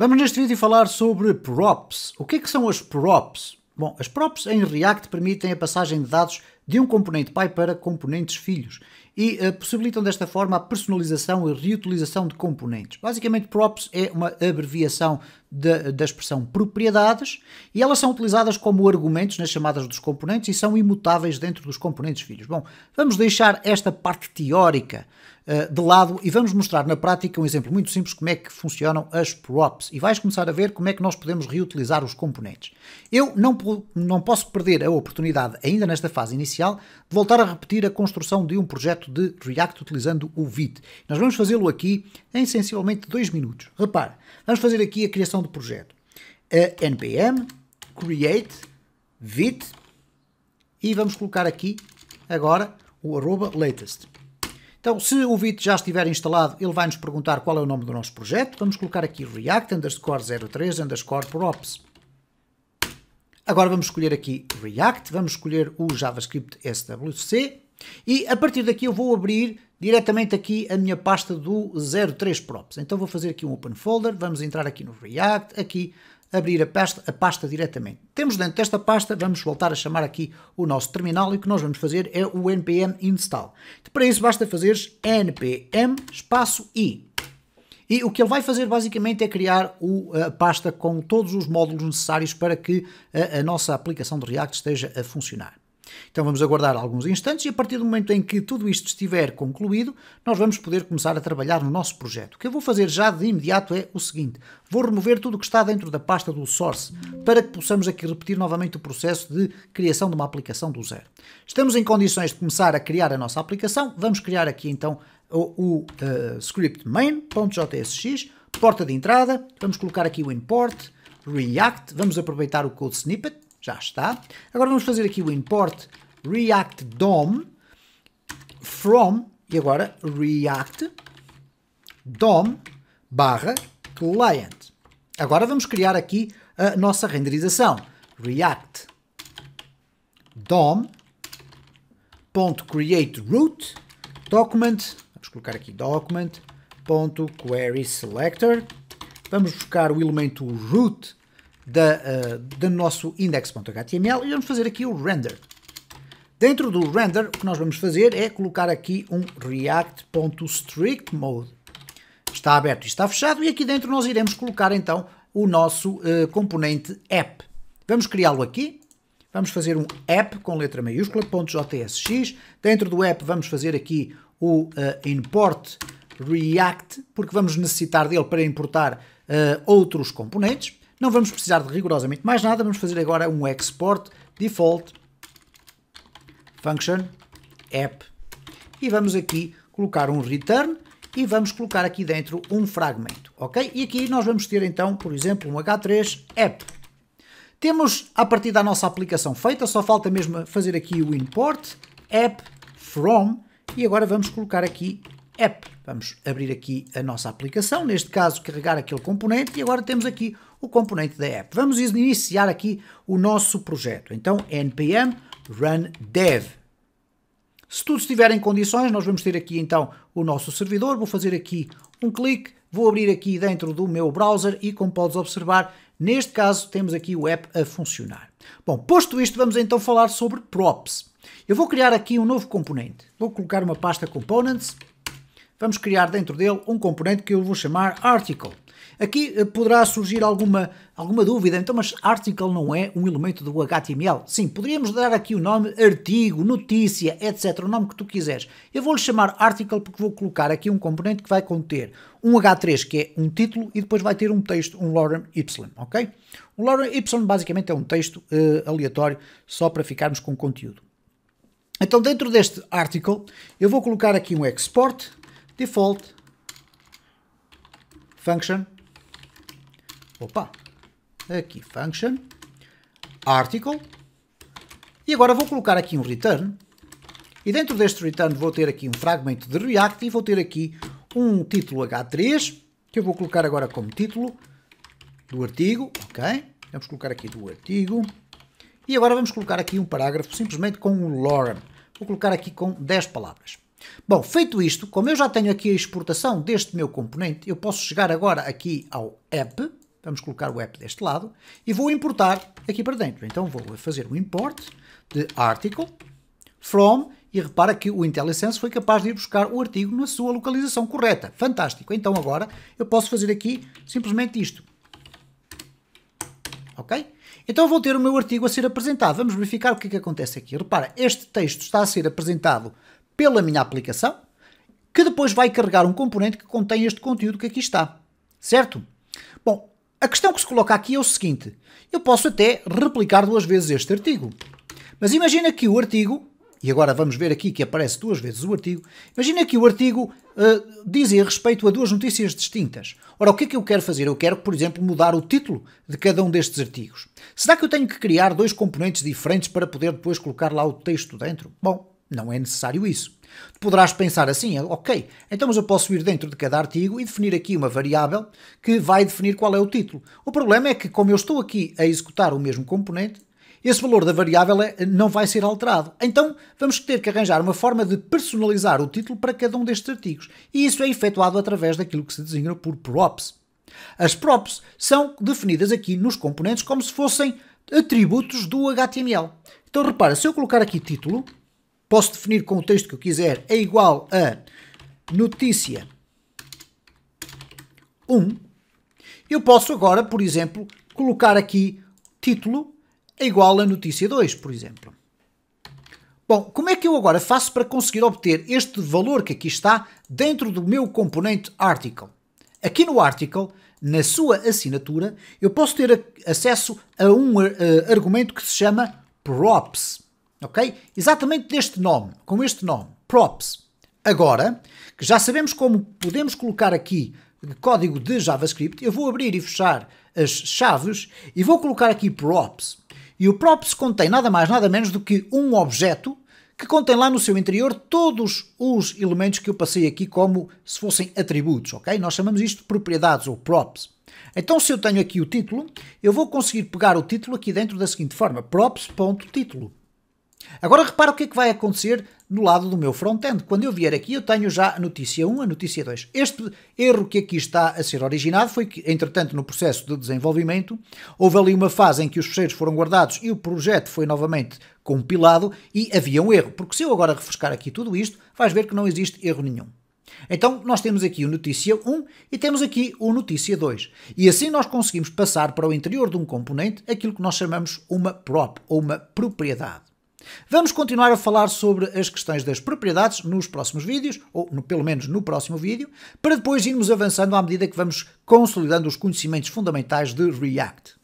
Vamos neste vídeo falar sobre props. O que, é que são as props? Bom, as props em React permitem a passagem de dados de um componente pai para componentes filhos e uh, possibilitam desta forma a personalização e reutilização de componentes. Basicamente, props é uma abreviação de, da expressão propriedades e elas são utilizadas como argumentos nas chamadas dos componentes e são imutáveis dentro dos componentes filhos. Bom, vamos deixar esta parte teórica uh, de lado e vamos mostrar na prática um exemplo muito simples como é que funcionam as props e vais começar a ver como é que nós podemos reutilizar os componentes. Eu não, não posso perder a oportunidade, ainda nesta fase inicial, de voltar a repetir a construção de um projeto de React utilizando o Vite. Nós vamos fazê-lo aqui em sensivelmente dois minutos. Repara, vamos fazer aqui a criação do projeto. A npm create vit e vamos colocar aqui agora o arroba latest. Então, se o Vite já estiver instalado, ele vai nos perguntar qual é o nome do nosso projeto. Vamos colocar aqui React underscore 03 underscore props. Agora vamos escolher aqui React, vamos escolher o JavaScript SWC e a partir daqui eu vou abrir diretamente aqui a minha pasta do 03 Props. Então vou fazer aqui um Open Folder, vamos entrar aqui no React, aqui abrir a pasta, a pasta diretamente. Temos dentro desta pasta, vamos voltar a chamar aqui o nosso terminal e o que nós vamos fazer é o npm install. Para isso basta fazeres npm espaço i. E o que ele vai fazer basicamente é criar o, a pasta com todos os módulos necessários para que a, a nossa aplicação de React esteja a funcionar. Então vamos aguardar alguns instantes e a partir do momento em que tudo isto estiver concluído, nós vamos poder começar a trabalhar no nosso projeto. O que eu vou fazer já de imediato é o seguinte, vou remover tudo o que está dentro da pasta do source, para que possamos aqui repetir novamente o processo de criação de uma aplicação do zero. Estamos em condições de começar a criar a nossa aplicação, vamos criar aqui então o, o uh, script main.jsx, porta de entrada, vamos colocar aqui o import, React, vamos aproveitar o code snippet, já está. Agora vamos fazer aqui o import React DOM from e agora React DOM barra client. Agora vamos criar aqui a nossa renderização. React DOM ponto create root document vamos colocar aqui document ponto query selector vamos buscar o elemento root da, uh, do nosso index.html e vamos fazer aqui o render. Dentro do render, o que nós vamos fazer é colocar aqui um React.strictMode. Está aberto e está fechado e aqui dentro nós iremos colocar então o nosso uh, componente app. Vamos criá-lo aqui. Vamos fazer um app com letra maiúscula, Dentro do app vamos fazer aqui o uh, import react, porque vamos necessitar dele para importar uh, outros componentes. Não vamos precisar de rigorosamente mais nada, vamos fazer agora um export default function app e vamos aqui colocar um return e vamos colocar aqui dentro um fragmento, ok? E aqui nós vamos ter então, por exemplo, um H3 app. Temos a partir da nossa aplicação feita, só falta mesmo fazer aqui o import app from e agora vamos colocar aqui app. Vamos abrir aqui a nossa aplicação, neste caso carregar aquele componente e agora temos aqui o componente da app. Vamos iniciar aqui o nosso projeto. Então npm run dev. Se tudo estiver em condições, nós vamos ter aqui então o nosso servidor. Vou fazer aqui um clique, vou abrir aqui dentro do meu browser e como podes observar, neste caso temos aqui o app a funcionar. Bom, posto isto, vamos então falar sobre props. Eu vou criar aqui um novo componente. Vou colocar uma pasta components vamos criar dentro dele um componente que eu vou chamar article. Aqui eh, poderá surgir alguma, alguma dúvida, então, mas article não é um elemento do HTML? Sim, poderíamos dar aqui o nome artigo, notícia, etc., o nome que tu quiseres. Eu vou-lhe chamar article porque vou colocar aqui um componente que vai conter um H3, que é um título, e depois vai ter um texto, um lorem ipsum, ok? O lorem ipsum basicamente é um texto uh, aleatório, só para ficarmos com conteúdo. Então, dentro deste article, eu vou colocar aqui um export, default function. Opa, aqui function article. E agora vou colocar aqui um return. E dentro deste return vou ter aqui um fragmento de React e vou ter aqui um título H3, que eu vou colocar agora como título do artigo, ok? Vamos colocar aqui do artigo. E agora vamos colocar aqui um parágrafo, simplesmente com um lorem. Vou colocar aqui com 10 palavras. Bom, feito isto, como eu já tenho aqui a exportação deste meu componente, eu posso chegar agora aqui ao app, vamos colocar o app deste lado, e vou importar aqui para dentro. Então vou fazer o import de article from, e repara que o IntelliSense foi capaz de ir buscar o artigo na sua localização correta. Fantástico! Então agora eu posso fazer aqui simplesmente isto. Ok? Então vou ter o meu artigo a ser apresentado. Vamos verificar o que é que acontece aqui. Repara, este texto está a ser apresentado pela minha aplicação, que depois vai carregar um componente que contém este conteúdo que aqui está. Certo? Bom, a questão que se coloca aqui é o seguinte: eu posso até replicar duas vezes este artigo. Mas imagina que o artigo, e agora vamos ver aqui que aparece duas vezes o artigo, imagina que o artigo uh, dizia respeito a duas notícias distintas. Ora, o que é que eu quero fazer? Eu quero, por exemplo, mudar o título de cada um destes artigos. Será que eu tenho que criar dois componentes diferentes para poder depois colocar lá o texto dentro? Bom, não é necessário isso. Poderás pensar assim, ok, então mas eu posso ir dentro de cada artigo e definir aqui uma variável que vai definir qual é o título. O problema é que, como eu estou aqui a executar o mesmo componente, esse valor da variável é, não vai ser alterado. Então vamos ter que arranjar uma forma de personalizar o título para cada um destes artigos. E isso é efetuado através daquilo que se designa por props. As props são definidas aqui nos componentes como se fossem atributos do HTML. Então repara, se eu colocar aqui título, posso definir com o texto que eu quiser, é igual a notícia 1. Eu posso agora, por exemplo, colocar aqui título é igual a notícia 2, por exemplo. Bom, como é que eu agora faço para conseguir obter este valor que aqui está dentro do meu componente article? Aqui no article, na sua assinatura, eu posso ter acesso a um eh, argumento que se chama props ok? Exatamente deste nome, com este nome, props. Agora, que já sabemos como podemos colocar aqui código de JavaScript, eu vou abrir e fechar as chaves e vou colocar aqui props. E o props contém nada mais, nada menos do que um objeto que contém lá no seu interior todos os elementos que eu passei aqui como se fossem atributos, ok? Nós chamamos isto de propriedades ou props. Então, se eu tenho aqui o título, eu vou conseguir pegar o título aqui dentro da seguinte forma: props.título. Agora repara o que é que vai acontecer no lado do meu front-end. Quando eu vier aqui, eu tenho já a notícia 1, a notícia 2. Este erro que aqui está a ser originado foi que, entretanto, no processo de desenvolvimento, houve ali uma fase em que os fecheiros foram guardados e o projeto foi novamente compilado e havia um erro. Porque se eu agora refrescar aqui tudo isto, vais ver que não existe erro nenhum. Então, nós temos aqui o notícia 1 e temos aqui o notícia 2. E assim nós conseguimos passar para o interior de um componente aquilo que nós chamamos uma prop ou uma propriedade. Vamos continuar a falar sobre as questões das propriedades nos próximos vídeos, ou no, pelo menos no próximo vídeo, para depois irmos avançando à medida que vamos consolidando os conhecimentos fundamentais de React.